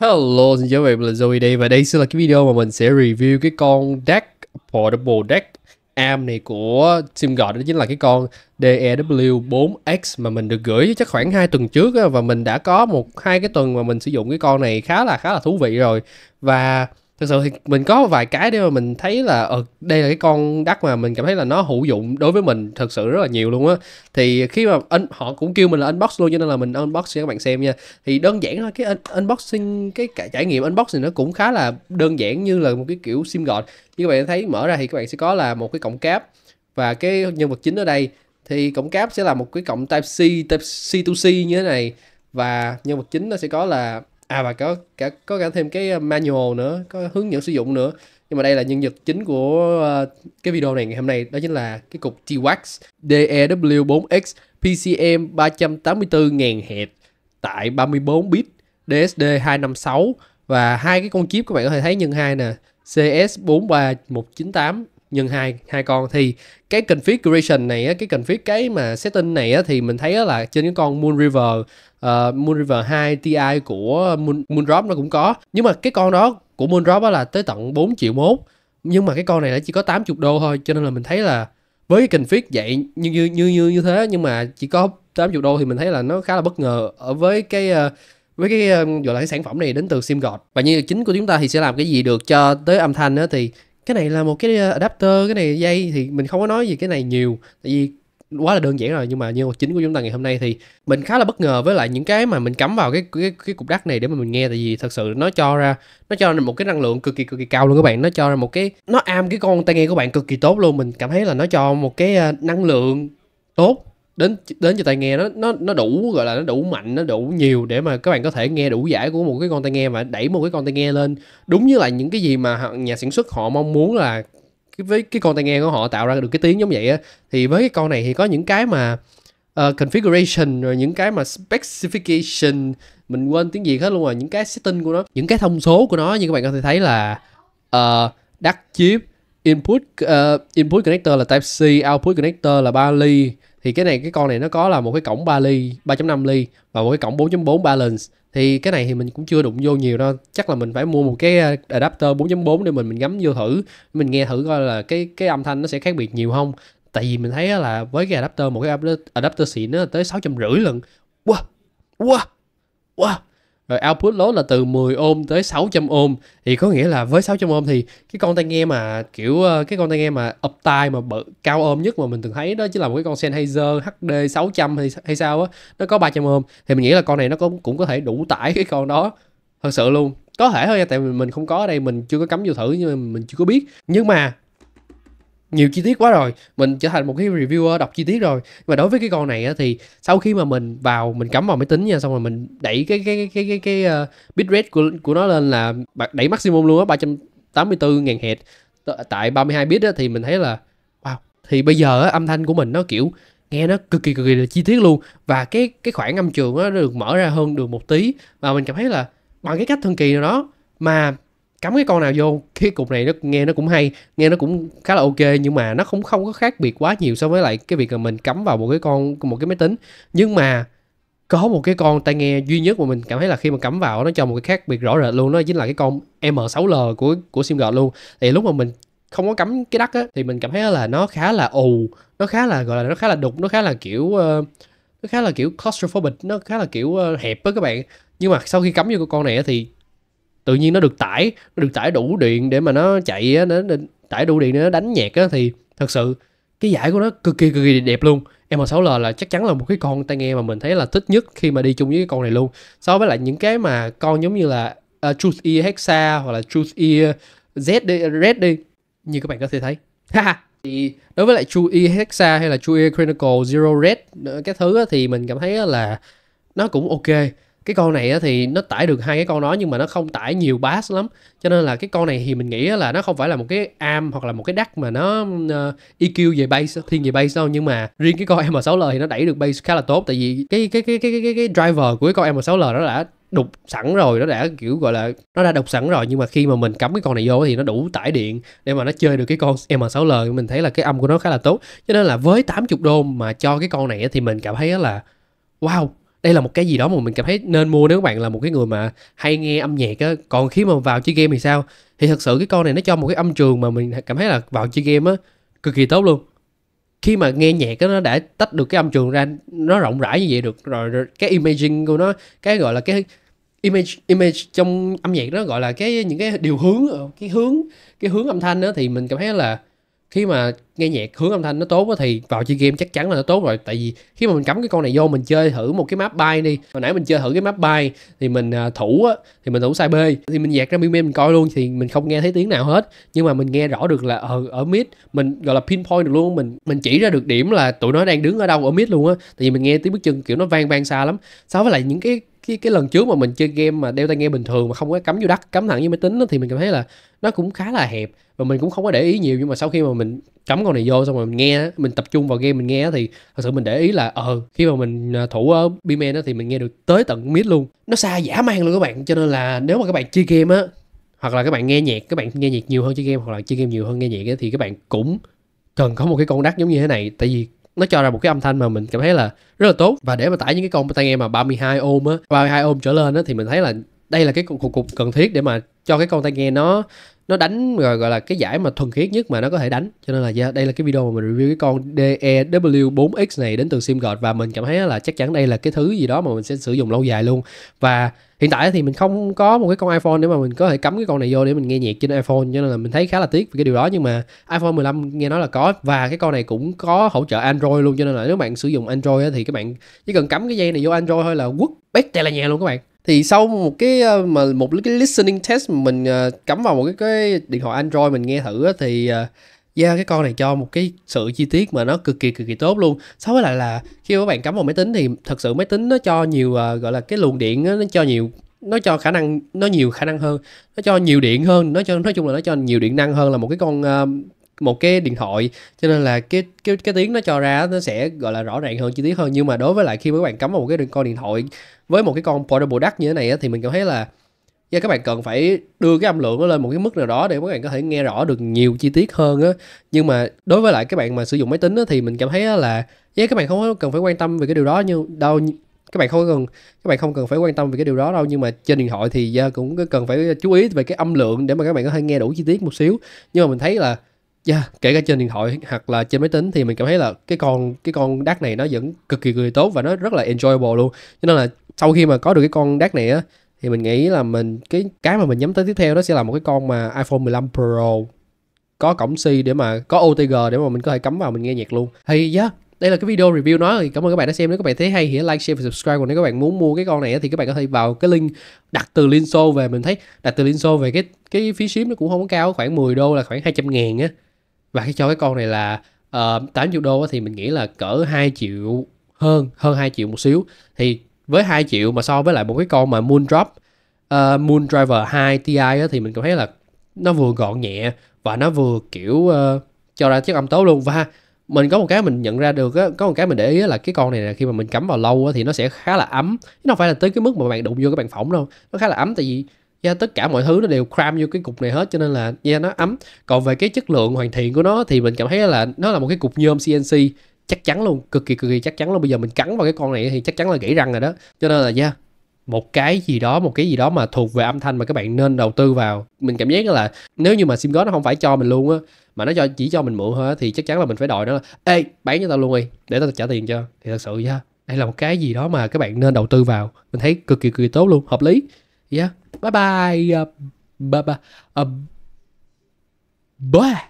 Hello, xin chào bạn, mình là Zoe đây và đây sẽ là cái video mà mình sẽ review cái con deck Portable deck AM này của SimGod đó chính là cái con DEW4X mà mình được gửi chắc khoảng 2 tuần trước và mình đã có một hai cái tuần mà mình sử dụng cái con này khá là khá là thú vị rồi và thực sự thì mình có vài cái để mà mình thấy là ờ đây là cái con đắt mà mình cảm thấy là nó hữu dụng đối với mình thực sự rất là nhiều luôn á thì khi mà un, họ cũng kêu mình là unbox luôn cho nên là mình unbox cho các bạn xem nha thì đơn giản thôi cái unboxing cái trải nghiệm unbox thì nó cũng khá là đơn giản như là một cái kiểu sim gọt như các bạn thấy mở ra thì các bạn sẽ có là một cái cổng cáp và cái nhân vật chính ở đây thì cổng cáp sẽ là một cái cổng type C type c to c như thế này và nhân vật chính nó sẽ có là à và có cả có cả thêm cái uh, manual nữa có hướng dẫn sử dụng nữa nhưng mà đây là nhân vật chính của uh, cái video này ngày hôm nay đó chính là cái cục T-Wax DEW4X PCM 384.000 hẹp tại 34 bit DSD 256 và hai cái con chip các bạn có thể thấy nhân hai nè CS43198 nhân hai hai con thì cái configuration này cái config cái mà setting này thì mình thấy là trên cái con Moon River uh, Moon River 2 TI của Moon, Moondrop nó cũng có nhưng mà cái con đó của Moondrop á là tới tận 4 triệu mốt nhưng mà cái con này nó chỉ có 80 đô thôi cho nên là mình thấy là với cái config vậy như như như như như thế nhưng mà chỉ có 80 đô thì mình thấy là nó khá là bất ngờ ở với cái uh, với cái ờ, gọi là cái sản phẩm này đến từ SimGod và như chính của chúng ta thì sẽ làm cái gì được cho tới âm thanh đó thì cái này là một cái ờ, adapter cái này dây thì mình không có nói gì cái này nhiều tại vì quá là đơn giản rồi nhưng mà như chính của chúng ta ngày hôm nay thì mình khá là bất ngờ với lại những cái mà mình cắm vào cái cái cái cục đắt này để mà mình nghe tại vì thật sự nó cho ra nó cho ra một cái năng lượng cực kỳ cực kỳ cao luôn các bạn nó cho ra một cái nó am cái con tai nghe của bạn cực kỳ tốt luôn mình cảm thấy là nó cho một cái ờ, năng lượng tốt đến đến cho tai nghe nó nó nó đủ gọi là nó đủ mạnh nó đủ nhiều để mà các bạn có thể nghe đủ giải của một cái con tai nghe mà đẩy một cái con tai nghe lên đúng như là những cái gì mà nhà sản xuất họ mong muốn là với cái con tai nghe của họ tạo ra được cái tiếng giống vậy á thì với cái con này thì có những cái mà uh, configuration rồi những cái mà specification mình quên tiếng việt hết luôn rồi những cái setting của nó những cái thông số của nó như các bạn có thể thấy là uh, đắt chip input uh, input connector là type C output connector là 3 ly thì cái này cái con này nó có là một cái cổng 3 ly 3.5 ly và một cái cổng 4.4 balance thì cái này thì mình cũng chưa đụng vô nhiều đâu chắc là mình phải mua một cái ờ, adapter 4.4 để mình mình gắm vô thử mình nghe thử coi là cái cái âm thanh nó sẽ khác biệt nhiều không tại vì mình thấy là với cái adapter một cái adapter xịn nó tới sáu trăm rưỡi lần wow wow wow rồi output load là từ 10 ohm tới 600 ohm, thì có nghĩa là với 600 ohm thì cái con tai nghe mà kiểu ờ, cái con tai nghe mà up tai mà bự, cao ohm nhất mà mình từng thấy đó chính là một cái con Sennheiser HD 600 hay, hay sao á nó có 300 ohm, thì mình nghĩ là con này nó cũng cũng có thể đủ tải cái con đó thật sự luôn có thể thôi tại vì mình không có ở đây mình chưa có cắm vô thử nhưng mà mình chưa có biết nhưng mà nhiều chi tiết quá rồi mình trở thành một cái reviewer đọc chi tiết rồi nhưng mà đối với cái con này á, thì sau khi mà mình vào mình cắm vào máy tính nha xong rồi mình đẩy cái cái cái cái cái, cái ờ, uh, bitrate của của nó lên là đẩy maximum luôn á 384 ngàn hệt tại 32 bit á, thì mình thấy là wow thì bây giờ á, âm thanh của mình nó kiểu nghe nó cực kỳ cực kỳ là chi tiết luôn và cái cái khoảng âm trường á, nó được mở ra hơn được một tí và mình cảm thấy là bằng cái cách thần kỳ nào đó mà cắm cái con nào vô cái cục này nó nghe nó cũng hay nghe nó cũng khá là ok nhưng mà nó cũng không có khác biệt quá nhiều so với lại cái việc là mình cắm vào một cái con một cái máy tính nhưng mà có một cái con tai nghe duy nhất mà mình cảm thấy là khi mà cắm vào nó cho một cái khác biệt rõ rệt luôn đó chính là cái con M6L của của SimGuard luôn thì lúc mà mình không có cắm cái đắt á thì mình cảm thấy là nó khá là ù nó khá là gọi là nó khá là đục nó khá là kiểu ờ, nó khá là kiểu claustrophobic nó khá là kiểu ờ, hẹp á các bạn nhưng mà sau khi cắm vô con này thì tự nhiên nó được tải nó được tải đủ điện để mà nó chạy á nó tải đủ điện để nó đánh nhạc á thì thật sự cái giải của nó cực kỳ cực kỳ đẹp luôn em 6 l là chắc chắn là một cái con tai nghe mà mình thấy là thích nhất khi mà đi chung với cái con này luôn so với lại những cái mà con giống như là uh, Truth Ear Hexa hoặc là Truth Ear Z đi, Red đi như các bạn có thể thấy thì đối với lại True Ear Hexa hay là True Ear Chronicle Zero Red cái thứ thì mình cảm thấy là nó cũng ok cái con này thì nó tải được hai cái con đó nhưng mà nó không tải nhiều bass lắm cho nên là cái con này thì mình nghĩ là nó không phải là một cái am hoặc là một cái đắt mà nó uh, ờ, EQ về bass thiên về bass đâu nhưng mà riêng cái con M6L thì nó đẩy được bass khá là tốt tại vì cái cái cái cái cái, cái driver của cái con M6L nó đã đục sẵn rồi nó đã kiểu gọi là nó đã đục sẵn rồi nhưng mà khi mà mình cắm cái con này vô thì nó đủ tải điện để mà nó chơi được cái con M6L mình thấy là cái âm của nó khá là tốt cho nên là với 80 đô mà cho cái con này thì mình cảm thấy là wow đây là một cái gì đó mà mình cảm thấy nên mua nếu các bạn là một cái người mà hay nghe âm nhạc á còn khi mà vào chơi game thì sao thì thật sự cái con này nó cho một cái âm trường mà mình cảm thấy là vào chơi game á cực kỳ tốt luôn khi mà nghe nhạc đó, nó đã tách được cái âm trường ra nó rộng rãi như vậy được rồi, rồi cái imaging của nó cái gọi là cái image image trong âm nhạc nó gọi là cái những cái điều hướng ờ, cái hướng cái hướng âm thanh đó thì mình cảm thấy là khi mà nghe nhạc hướng âm thanh nó tốt thì vào chơi game chắc chắn là nó tốt rồi tại vì khi mà mình cắm cái con này vô mình chơi thử một cái map bay đi hồi nãy mình chơi thử cái map bay thì mình à, thủ á thì mình thủ sai b thì mình dạt ra mid mình coi luôn thì mình không nghe thấy tiếng nào hết nhưng mà mình nghe rõ được là ở, ờ, ở mid mình gọi là pinpoint được luôn mình mình chỉ ra được điểm là tụi nó đang đứng ở đâu ở mid luôn á tại vì mình nghe tiếng bước chân kiểu nó vang vang xa lắm so với lại những cái cái cái lần trước mà mình chơi game mà đeo tai nghe bình thường mà không có cắm vô đắt cắm thẳng với máy tính đó, thì mình cảm thấy là nó cũng khá là hẹp và mình cũng không có để ý nhiều nhưng mà sau khi mà mình cắm con này vô xong rồi mình nghe mình tập trung vào game mình nghe thì thật sự mình để ý là ờ khi mà mình à, thủ ở Biman thì mình nghe được tới tận mid luôn nó xa giả man luôn các bạn cho nên là nếu mà các bạn chơi game á hoặc là các bạn nghe nhạc các bạn nghe nhạc nhiều hơn chơi game hoặc là chơi game nhiều hơn nghe nhạc á, thì các bạn cũng cần có một cái con đắt giống như thế này tại vì nó cho ra một cái âm thanh mà mình cảm thấy là rất là tốt và để mà tải những cái con tai nghe mà 32 ohm á 32 ohm trở lên á thì mình thấy là đây là cái cục cục cần thiết để mà cho cái con tai nghe nó nó đánh rồi gọi là cái giải mà thuần khiết nhất mà nó có thể đánh cho nên là yeah, dạ, đây là cái video mà mình review cái con DEW4X này đến từ SimGod và mình cảm thấy là chắc chắn đây là cái thứ gì đó mà mình sẽ sử dụng lâu dài luôn và hiện tại thì mình không có một cái con iPhone để mà mình có thể cắm cái con này vô để mình nghe nhạc trên iPhone cho nên là mình thấy khá là tiếc về cái điều đó nhưng mà iPhone 15 nghe nói là có và cái con này cũng có hỗ trợ Android luôn cho nên là nếu bạn sử dụng Android thì các bạn chỉ cần cắm cái dây này vô Android thôi là quất bét tè là nhà luôn các bạn thì sau một cái ờ, mà một cái listening test mình ờ, cắm vào một cái, cái điện thoại Android mình nghe thử thì ờ, giao cái con này cho một cái sự chi tiết mà nó cực kỳ cực kỳ tốt luôn so với lại là khi các bạn cắm vào máy tính thì thật sự máy tính nó cho nhiều uh, gọi là cái luồng điện nó cho nhiều nó cho khả năng nó nhiều khả năng hơn nó cho nhiều điện hơn nó cho nói chung là nó cho nhiều điện năng hơn là một cái con uh, một cái điện thoại cho nên là cái cái cái tiếng nó cho ra nó sẽ gọi là rõ ràng hơn chi tiết hơn nhưng mà đối với lại khi mấy bạn cắm vào một cái con điện thoại với một cái con portable đắt như thế này á, thì mình cảm thấy là và các bạn cần phải đưa cái âm lượng nó lên một cái mức nào đó để các bạn có thể nghe rõ được nhiều chi tiết hơn á nhưng mà đối với lại các bạn mà sử dụng máy tính á, thì mình cảm thấy là với các bạn không cần phải quan tâm về cái điều đó như đâu các bạn không cần các bạn không cần phải quan tâm về cái điều đó đâu nhưng mà trên điện thoại thì yeah, cũng cần phải chú ý về cái âm lượng để mà các bạn có thể nghe đủ chi tiết một xíu nhưng mà mình thấy là yeah, kể cả trên điện thoại hoặc là trên máy tính thì mình cảm thấy là cái con cái con đắt này nó vẫn cực kỳ cười tốt và nó rất là enjoyable luôn cho nên là sau khi mà có được cái con đắt này á thì mình nghĩ là mình cái cái mà mình nhắm tới tiếp theo đó sẽ là một cái con mà iPhone 15 Pro có cổng C để mà có OTG để mà mình có thể cắm vào mình nghe nhạc luôn thì yeah đây là cái video review nó thì cảm ơn các bạn đã xem nếu các bạn thấy hay thì hãy like share và subscribe còn nếu các bạn muốn mua cái con này thì các bạn có thể vào cái link đặt từ Linso về mình thấy đặt từ Linso về cái cái phí ship nó cũng không có cao khoảng 10 đô là khoảng 200 ngàn á và cái cho cái con này là ờ, uh, 80 đô thì mình nghĩ là cỡ 2 triệu hơn hơn 2 triệu một xíu thì với 2 triệu mà so với lại một cái con mà Moon Drop uh, Moon Driver 2 Ti á, thì mình cảm thấy là nó vừa gọn nhẹ và nó vừa kiểu uh, cho ra chất âm tốt luôn và mình có một cái mình nhận ra được á, có một cái mình để ý là cái con này là khi mà mình cắm vào lâu á, thì nó sẽ khá là ấm nó không phải là tới cái mức mà bạn đụng vô cái bàn phỏng đâu nó khá là ấm tại vì yeah, tất cả mọi thứ nó đều cram vô cái cục này hết cho nên là yeah, nó ấm còn về cái chất lượng hoàn thiện của nó thì mình cảm thấy là nó là một cái cục nhôm CNC chắc chắn luôn cực kỳ cực kỳ chắc chắn luôn bây giờ mình cắn vào cái con này thì chắc chắn là gãy răng rồi đó cho nên là nha yeah, một cái gì đó một cái gì đó mà thuộc về âm thanh mà các bạn nên đầu tư vào mình cảm giác là nếu như mà sim nó không phải cho mình luôn á mà nó cho chỉ cho mình mượn thôi thì chắc chắn là mình phải đòi nó là ê bán cho tao luôn đi để tao trả tiền cho thì thật sự nha yeah, đây là một cái gì đó mà các bạn nên đầu tư vào mình thấy cực kỳ cực kỳ tốt luôn hợp lý yeah dạ, bye bye uh, bye bye uh, bye